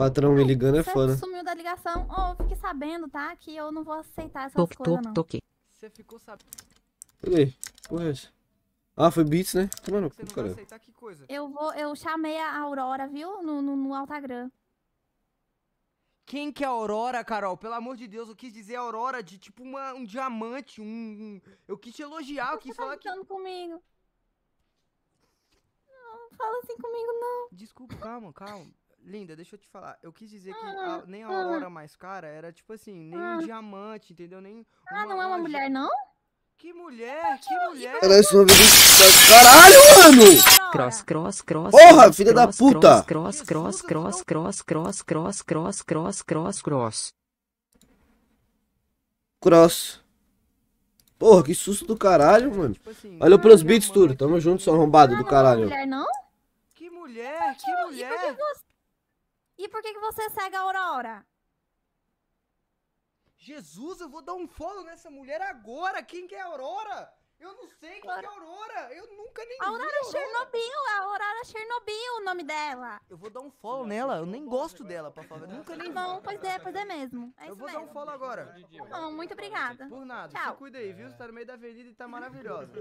Patrão me ligando é foda. Você sumiu da ligação. Ô, oh, fique sabendo, tá? Que eu não vou aceitar essa coisa não. Toque, Você ficou sabendo... Cadê? Porra é Ah, foi Beats, né? Mano, Você não vou aceitar que coisa? Eu vou... Eu chamei a Aurora, viu? No, no, no Altagram. Quem que é a Aurora, Carol? Pelo amor de Deus, eu quis dizer a Aurora de tipo uma, um diamante, um, um... Eu quis te elogiar, eu quis tá falar que... Você tá comigo? Não, fala assim comigo, não. Desculpa, calma, calma. Linda, deixa eu te falar. Eu quis dizer que a- ah, nem a ah. Aurora mais cara era tipo assim, nem um ah. diamante, entendeu? Nem Ah, não é uma mulher, não? Que mulher, que mulher. Ela é vida. Caralho, mano! Cross, cross, cross. Porra, filha da cross, puta! Cross, cross, cross, cross, cross, cross, cross, cross, cross, cross. Cross. Porra, que susto do caralho, é, mano. Tipo assim, Valeu beats, diamante, Tamo junto, seu arrombado do é caralho. mulher, não? Que mulher, que mulher. E por que, que você segue a Aurora? Jesus, eu vou dar um follow nessa mulher agora. Quem que é a Aurora? Eu não sei quem Aurora. que é a Aurora. Eu nunca nem Aurora vi a Aurora. Chernobyl, a Aurora Chernobyl o nome dela. Eu vou dar um follow nela. Eu nem gosto dela, pra falar. Nunca tá nem. bom, pois é, pois é mesmo. É eu vou mesmo. dar um follow agora. Tá bom, muito tá obrigada. Por nada. Tchau. Se cuida aí, viu? Você tá no meio da avenida e tá maravilhosa.